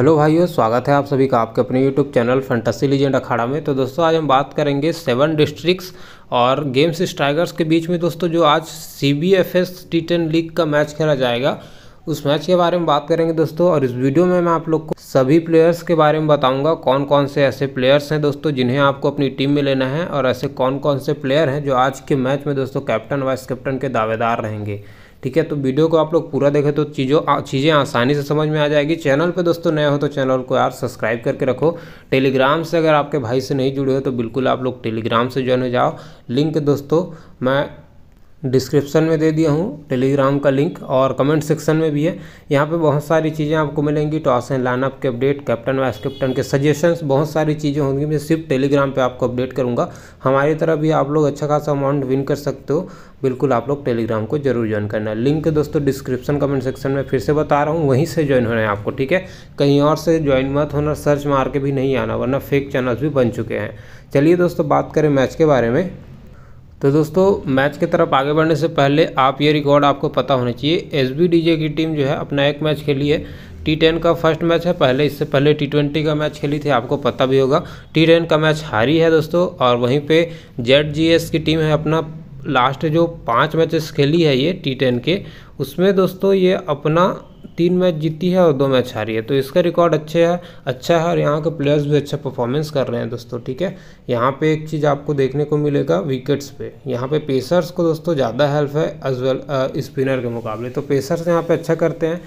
hello भाइयों स्वागत है आप सभी का आपके अपने यूट्यूब चैनल फंटसी लीजेंड अखाड़ा में तो दोस्तों आज हम बात करेंगे सेवन डिस्ट्रिक्ट्स और गेम्स स्ट्राइगर्स के बीच में दोस्तों जो आज C B F S T ten league का मैच खेला जाएगा उस मैच के बारे में बात करेंगे दोस्तों और इस वीडियो में मैं आप लोग को सभी प्लेयर्स के बारे में बताऊंगा कौन कौन से ऐसे प्लेयर्स हैं दोस्तों जिन्हें आपको अपनी टीम में लेना है और ऐसे कौन कौन से प्लेयर हैं जो आज के मैच में दोस्तों कैप्टन वाइस कैप्टन के दावेदार रहेंगे ठीक है तो वीडियो को आप लोग पूरा देखें तो चीज़ों चीज़ें आसानी से समझ में आ जाएगी चैनल पे दोस्तों नए हो तो चैनल को यार सब्सक्राइब करके रखो टेलीग्राम से अगर आपके भाई से नहीं जुड़े हो तो बिल्कुल आप लोग टेलीग्राम से ज्वाइन हो जाओ लिंक दोस्तों मैं डिस्क्रिप्शन में दे दिया हूँ टेलीग्राम का लिंक और कमेंट सेक्शन में भी है यहाँ पे बहुत सारी चीज़ें आपको मिलेंगी टॉस एंड लाइनअप के अपडेट कैप्टन वाइस कैप्टन के सजेशंस बहुत सारी चीज़ें होंगी मैं सिर्फ टेलीग्राम पे आपको अपडेट करूँगा हमारी तरफ भी आप लोग अच्छा खासा अमाउंट विन कर सकते हो बिल्कुल आप लोग टेलीग्राम को जरूर ज्वाइन करना है लिंक दोस्तों डिस्क्रिप्शन कमेंट सेक्शन में फिर से बता रहा हूँ वहीं से ज्वाइन होना है आपको ठीक है कहीं और से ज्वाइन मत होना सर्च मार के भी नहीं आना वरना फेक चैनल्स भी बन चुके हैं चलिए दोस्तों बात करें मैच के बारे में तो दोस्तों मैच की तरफ आगे बढ़ने से पहले आप ये रिकॉर्ड आपको पता होना चाहिए एस बी डी जे की टीम जो है अपना एक मैच खेली है टी टेन का फर्स्ट मैच है पहले इससे पहले टी ट्वेंटी का मैच खेली थी आपको पता भी होगा टी टेन का मैच हारी है दोस्तों और वहीं पे जेड जी एस की टीम है अपना लास्ट जो पांच मैचेस खेली है ये टी टेन के उसमें दोस्तों ये अपना तीन मैच जीती है और दो मैच हारी है तो इसका रिकॉर्ड अच्छे है अच्छा है और यहाँ के प्लेयर्स भी अच्छा परफॉर्मेंस कर रहे हैं दोस्तों ठीक है यहाँ पे एक चीज़ आपको देखने को मिलेगा विकेट्स पे यहाँ पे पेसर्स को दोस्तों ज़्यादा हेल्प है एज वेल स्पिनर के मुकाबले तो पेसर्स यहाँ पर अच्छा करते हैं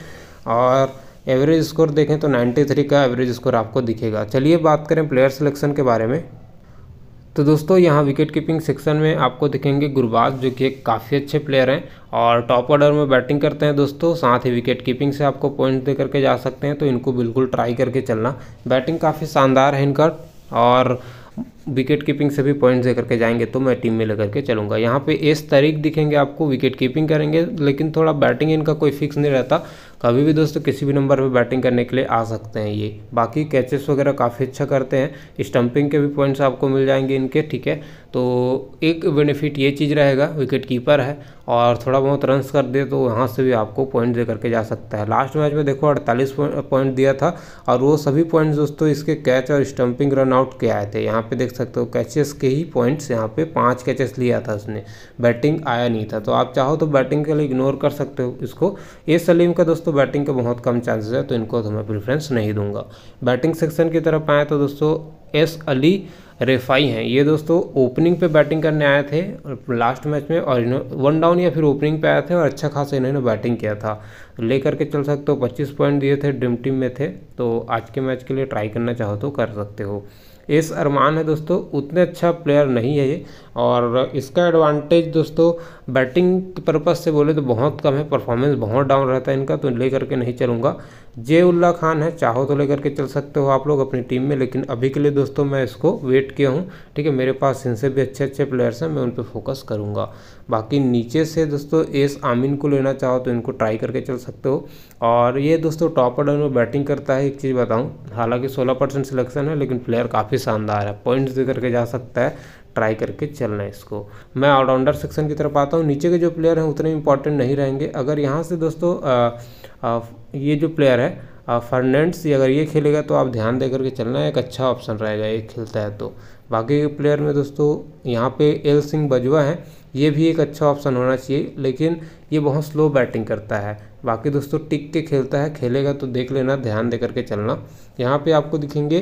और एवरेज स्कोर देखें तो नाइन्टी का एवरेज स्कोर आपको दिखेगा चलिए बात करें प्लेयर सिलेक्शन के बारे में तो दोस्तों यहाँ विकेट कीपिंग सेक्शन में आपको दिखेंगे गुरबाज जो कि एक काफ़ी अच्छे प्लेयर हैं और टॉप ऑर्डर में बैटिंग करते हैं दोस्तों साथ ही विकेट कीपिंग से आपको पॉइंट दे करके जा सकते हैं तो इनको बिल्कुल ट्राई करके चलना बैटिंग काफ़ी शानदार है इनका और विकेट कीपिंग से भी पॉइंट्स देकर के जाएंगे तो मैं टीम में लेकर के चलूँगा यहाँ पे एस तारीख दिखेंगे आपको विकेट कीपिंग करेंगे लेकिन थोड़ा बैटिंग इनका कोई फिक्स नहीं रहता कभी भी दोस्तों किसी भी नंबर पे बैटिंग करने के लिए आ सकते हैं ये बाकी कैचेस वगैरह काफ़ी अच्छा करते हैं स्टम्पिंग के भी पॉइंट्स आपको मिल जाएंगे इनके ठीक है तो एक बेनिफिट ये चीज़ रहेगा विकेट कीपर है और थोड़ा बहुत रन्स कर दे तो वहाँ से भी आपको पॉइंट दे करके जा सकता है लास्ट मैच में देखो अड़तालीस पॉइंट दिया था और वो सभी पॉइंट्स दोस्तों इसके कैच और स्टम्पिंग रन आउट के आए थे यहाँ पे देख देख सकते हो कैचेस के ही पॉइंट्स यहाँ पे पांच कैचेस लिया था उसने बैटिंग आया नहीं था तो आप चाहो तो बैटिंग के लिए इग्नोर कर सकते हो इसको ए सलीम का दोस्तों बैटिंग का बहुत कम चांसेस है तो इनको तो मैं प्रिफ्रेंस नहीं दूंगा बैटिंग सेक्शन की तरफ आए तो दोस्तों एस अली रेफाई हैं ये दोस्तों ओपनिंग पे बैटिंग करने आए थे लास्ट मैच में और इन्होंने वन डाउन या फिर ओपनिंग पे आए थे और अच्छा खासा इन्होंने बैटिंग किया था लेकर के चल सकते हो 25 पॉइंट दिए थे ड्रीम टीम में थे तो आज के मैच के लिए ट्राई करना चाहो तो कर सकते हो एस अरमान है दोस्तों उतने अच्छा प्लेयर नहीं है ये और इसका एडवांटेज दोस्तों बैटिंग के पर्पज़ से बोले तो बहुत कम है परफॉर्मेंस बहुत डाउन रहता है इनका तो ले करके नहीं चलूँगा जे उल्ला खान है चाहो तो ले के चल सकते हो आप लोग अपनी टीम में लेकिन अभी के लिए दोस्तों मैं इसको वेट किया हूँ ठीक है मेरे पास इनसे भी अच्छे अच्छे प्लेयर्स हैं मैं उन पर फोकस करूँगा बाकी नीचे से दोस्तों एस आमिन को लेना चाहो तो इनको ट्राई करके चल सकते हो और ये दोस्तों टॉप ऑर्डर में बैटिंग करता है एक चीज़ बताऊँ हालांकि सोलह परसेंट सिलेक्शन है लेकिन प्लेयर काफ़ी शानदार है पॉइंट्स दे करके जा सकता है ट्राई करके चलना है इसको मैं ऑलराउंडर सेक्शन की तरफ आता हूँ नीचे के जो प्लेयर हैं उतने इंपॉर्टेंट नहीं रहेंगे अगर यहाँ से दोस्तों आ, आ, ये जो प्लेयर है फर्नेंड्स अगर ये खेलेगा तो आप ध्यान दे करके चलना एक अच्छा ऑप्शन रहेगा ये खेलता है तो बाकी के प्लेयर में दोस्तों यहाँ पे एल सिंह बजवा है ये भी एक अच्छा ऑप्शन होना चाहिए लेकिन ये बहुत स्लो बैटिंग करता है बाकी दोस्तों टिक के खेलता है खेलेगा तो देख लेना ध्यान दे करके चलना यहाँ पे आपको दिखेंगे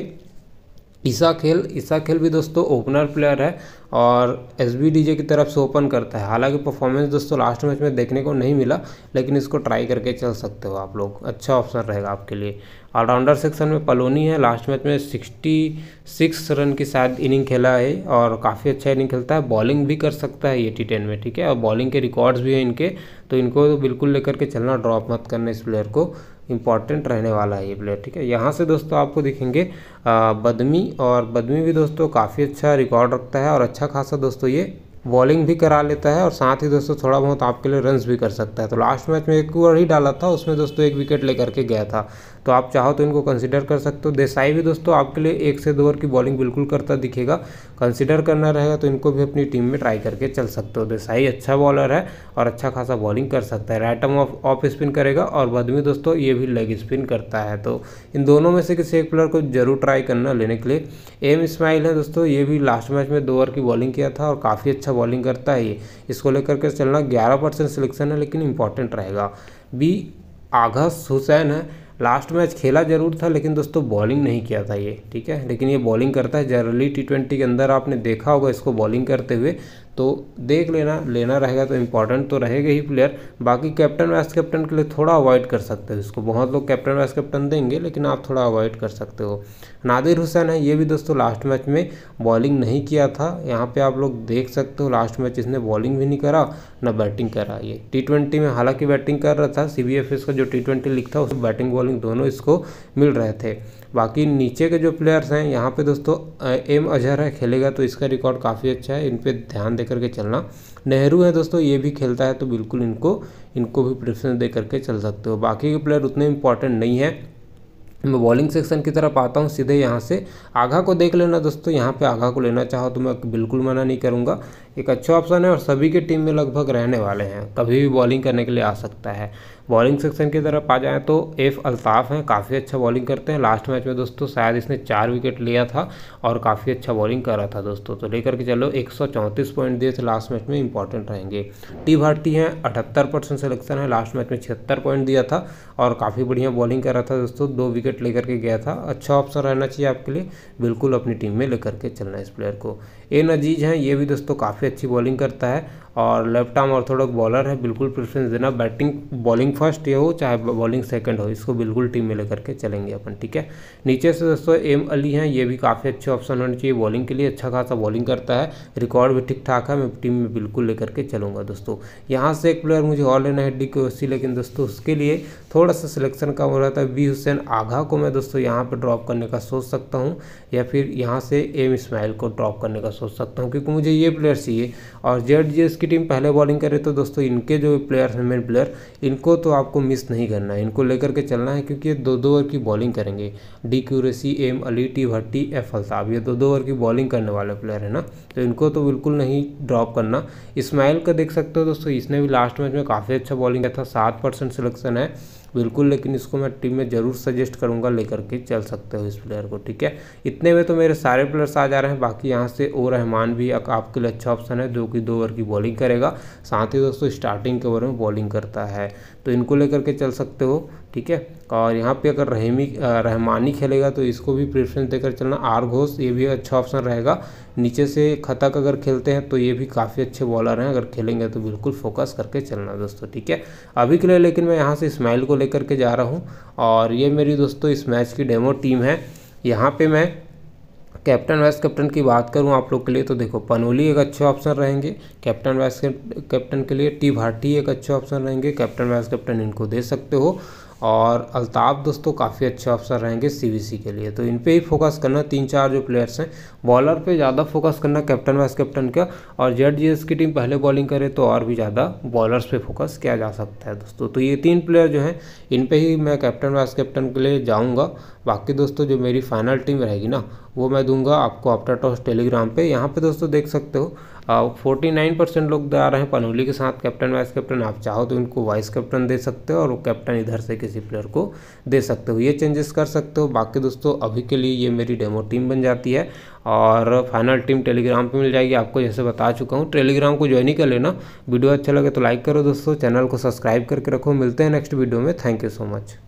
ईसा खेल ईसा खेल भी दोस्तों ओपनर प्लेयर है और एस की तरफ से ओपन करता है हालांकि परफॉर्मेंस दोस्तों लास्ट मैच में देखने को नहीं मिला लेकिन इसको ट्राई करके चल सकते हो आप लोग अच्छा ऑप्शन रहेगा आपके लिए ऑलराउंडर सेक्शन में पलोनी है लास्ट मैच में सिक्सटी सिक्स रन की शायद इनिंग खेला है और काफ़ी अच्छा इनिंग खेलता है बॉलिंग भी कर सकता है ये टी टेन में ठीक है और बॉलिंग के रिकॉर्ड्स भी हैं इनके तो इनको बिल्कुल लेकर के चलना ड्रॉप मत करना इस प्लेयर को इंपॉर्टेंट रहने वाला है ये प्लेयर ठीक है यहाँ से दोस्तों आपको दिखेंगे बदमी और बदमी भी दोस्तों काफ़ी अच्छा रिकॉर्ड रखता है और अच्छा खासा दोस्तों ये बॉलिंग भी करा लेता है और साथ ही दोस्तों थोड़ा बहुत आपके लिए रन्स भी कर सकता है तो लास्ट मैच में एक ओवर ही डाला था उसमें दोस्तों एक विकेट लेकर के गया था तो आप चाहो तो इनको कंसिडर कर सकते हो देसाई भी दोस्तों आपके लिए एक से दो ओवर की बॉलिंग बिल्कुल करता दिखेगा कंसिडर करना रहेगा तो इनको भी अपनी टीम में ट्राई करके चल सकते हो देसाई अच्छा बॉलर है और अच्छा खासा बॉलिंग कर सकता है राइटम ऑफ ऑफ स्पिन करेगा और बदमी दोस्तों ये भी लेग स्पिन करता है तो इन दोनों में से किसी एक प्लेयर को जरूर ट्राई करना लेने के लिए एम इस्माइल है दोस्तों ये भी लास्ट मैच में दो ओवर की बॉलिंग किया था और काफ़ी अच्छा बॉलिंग करता है ये इसको लेकर के चलना ग्यारह परसेंट सिलेक्शन है लेकिन इंपॉर्टेंट रहेगा बी आघास हुसैन है लास्ट मैच खेला जरूर था लेकिन दोस्तों बॉलिंग नहीं किया था ये ठीक है लेकिन ये बॉलिंग करता है जनरली टी ट्वेंटी के अंदर आपने देखा होगा इसको बॉलिंग करते हुए तो देख लेना लेना रहेगा तो इम्पॉर्टेंट तो रहेगा ही प्लेयर बाकी कैप्टन वाइस कैप्टन के लिए थोड़ा अवॉइड कर सकते हो इसको बहुत लोग कैप्टन वाइस कैप्टन देंगे लेकिन आप थोड़ा अवॉइड कर सकते हो नादिर हुसैन है ये भी दोस्तों लास्ट मैच में बॉलिंग नहीं किया था यहाँ पे आप लोग देख सकते हो लास्ट मैच इसने बॉलिंग भी नहीं करा ना बैटिंग करा ये टी ट्वेंटी में हालांकि बैटिंग कर रहा था सी बी एफ का जो टी ट्वेंटी लिख था उसमें बैटिंग बॉलिंग दोनों इसको मिल रहे थे बाकी नीचे के जो प्लेयर्स हैं यहाँ पे दोस्तों एम अजहर है खेलेगा तो इसका रिकॉर्ड काफ़ी अच्छा है इन पर ध्यान दे करके चलना नेहरू है दोस्तों ये भी खेलता है तो बिल्कुल इनको इनको भी प्रेफरेंस दे करके चल सकते हो बाकी के प्लेयर उतने इंपॉर्टेंट नहीं है मैं बॉलिंग सेक्शन की तरफ आता हूँ सीधे यहाँ से आघा को देख लेना दोस्तों यहाँ पे आघा को लेना चाहो तो मैं बिल्कुल मना नहीं करूँगा एक अच्छा ऑप्शन है और सभी के टीम में लगभग रहने वाले हैं कभी भी बॉलिंग करने के लिए आ सकता है बॉलिंग सेक्शन की तरफ आ जाएँ तो एफ अल्ताफ़ हैं काफ़ी अच्छा बॉलिंग करते हैं लास्ट मैच में दोस्तों शायद इसने चार विकेट लिया था और काफ़ी अच्छा बॉलिंग कर रहा था दोस्तों तो लेकर के चलो एक पॉइंट दिए थे लास्ट मैच में इंपॉर्टेंट रहेंगे टी भारती हैं अठहत्तर परसेंट सिलेक्शन है लास्ट मैच में छिहत्तर पॉइंट दिया था और काफ़ी बढ़िया बॉलिंग कर रहा था दोस्तों दो विकेट लेकर के गया था अच्छा ऑप्शन रहना चाहिए आपके लिए बिल्कुल अपनी टीम में लेकर के चलना इस प्लेयर को एन अजीज़ हैं ये भी दोस्तों काफ़ी अच्छी बॉलिंग करता है और लेफ्ट आर्म ऑर्थोडॉक्स बॉलर है बिल्कुल प्रेफरेंस देना बैटिंग बॉलिंग फर्स्ट ये हो चाहे बॉलिंग सेकंड हो इसको बिल्कुल टीम में लेकर के चलेंगे अपन ठीक है नीचे से दोस्तों एम अली हैं ये भी काफ़ी अच्छे ऑप्शन होने चाहिए बॉलिंग के लिए अच्छा खासा बॉलिंग करता है रिकॉर्ड भी ठीक ठाक है मैं टीम में बिल्कुल लेकर के चलूँगा दोस्तों यहाँ से एक प्लेयर मुझे और लेना है डी के लेकिन दोस्तों उसके लिए थोड़ा सा सिलेक्शन कम हो रहा था बी हुसैन आघा को मैं दोस्तों यहाँ पर ड्रॉप करने का सोच सकता हूँ या फिर यहाँ से एम इसमाइल को ड्रॉप करने का सोच सकता हूँ क्योंकि मुझे ये प्लेयर चाहिए और जेड जे की टीम पहले बॉलिंग करे तो दोस्तों इनके जो प्लेयर्स हैं मेन प्लेयर इनको तो आपको मिस नहीं करना है इनको लेकर के चलना है क्योंकि ये दो दो ओवर की बॉलिंग करेंगे डी क्यूरेसी M Ali T Bhatti F Altab ये दो दो ओवर की बॉलिंग करने वाले प्लेयर है ना तो इनको तो बिल्कुल नहीं ड्रॉप करना इस्माइल का देख सकते हो दोस्तों इसने भी लास्ट मैच में काफ़ी अच्छा बॉलिंग किया था सात परसेंट सिलेक्शन है बिल्कुल लेकिन इसको मैं टीम में ज़रूर सजेस्ट करूँगा लेकर के चल सकते हो इस प्लेयर को ठीक है इतने में तो मेरे सारे प्लेयर्स आ जा रहे हैं बाकी यहाँ से ओ रहमान भी आपके लिए अच्छा ऑप्शन है जो कि दो ओवर की बॉलिंग करेगा साथ ही दोस्तों स्टार्टिंग के ओवर में बॉलिंग करता है तो इनको लेकर के चल सकते हो ठीक है और यहाँ पे अगर रहमी रहमानी खेलेगा तो इसको भी प्रेफरेंस देकर चलना आर घोष ये भी अच्छा ऑप्शन रहेगा नीचे से खतक अगर खेलते हैं तो ये भी काफ़ी अच्छे बॉलर हैं अगर खेलेंगे तो बिल्कुल फोकस करके चलना दोस्तों ठीक है अभी के लिए लेकिन मैं यहाँ से इस्माइल को लेकर के जा रहा हूँ और ये मेरी दोस्तों इस मैच की डेमो टीम है यहाँ पर मैं कैप्टन वाइस कैप्टन की बात करूं आप लोग के लिए तो देखो पनोली एक अच्छे ऑप्शन रहेंगे कैप्टन वाइस कैप्टन के लिए टी भाटी एक अच्छे ऑप्शन रहेंगे कैप्टन वाइस कैप्टन इनको दे सकते हो और अल्ताफ दोस्तों काफ़ी अच्छे ऑप्शन रहेंगे सीबीसी के लिए तो इन पे ही फोकस करना तीन चार जो प्लेयर्स हैं बॉलर पे ज़्यादा फोकस करना कैप्टन वाइस कैप्टन का और जेड जी की टीम पहले बॉलिंग करे तो और भी ज़्यादा बॉलर्स पे फोकस किया जा सकता है दोस्तों तो ये तीन प्लेयर जो हैं इन पर ही मैं कैप्टन वाइस कैप्टन के लिए जाऊँगा बाकी दोस्तों जो मेरी फाइनल टीम रहेगी ना वो मैं दूंगा आपको आफ्टर टॉस टेलीग्राम पर यहाँ पर दोस्तों देख सकते हो फोर्टी नाइन परसेंट लोग आ रहे हैं पनोली के साथ कैप्टन वाइस कैप्टन आप चाहो तो इनको वाइस कैप्टन दे सकते हो और वो कैप्टन इधर से किसी प्लेयर को दे सकते हो ये चेंजेस कर सकते हो बाकी दोस्तों अभी के लिए ये मेरी डेमो टीम बन जाती है और फाइनल टीम टेलीग्राम पे मिल जाएगी आपको जैसे बता चुका हूँ टेलीग्राम को ज्वाइन ही कर लेना वीडियो अच्छा लगे तो लाइक करो दोस्तों चैनल को सब्सक्राइब करके रखो मिलते हैं नेक्स्ट वीडियो में थैंक यू सो मच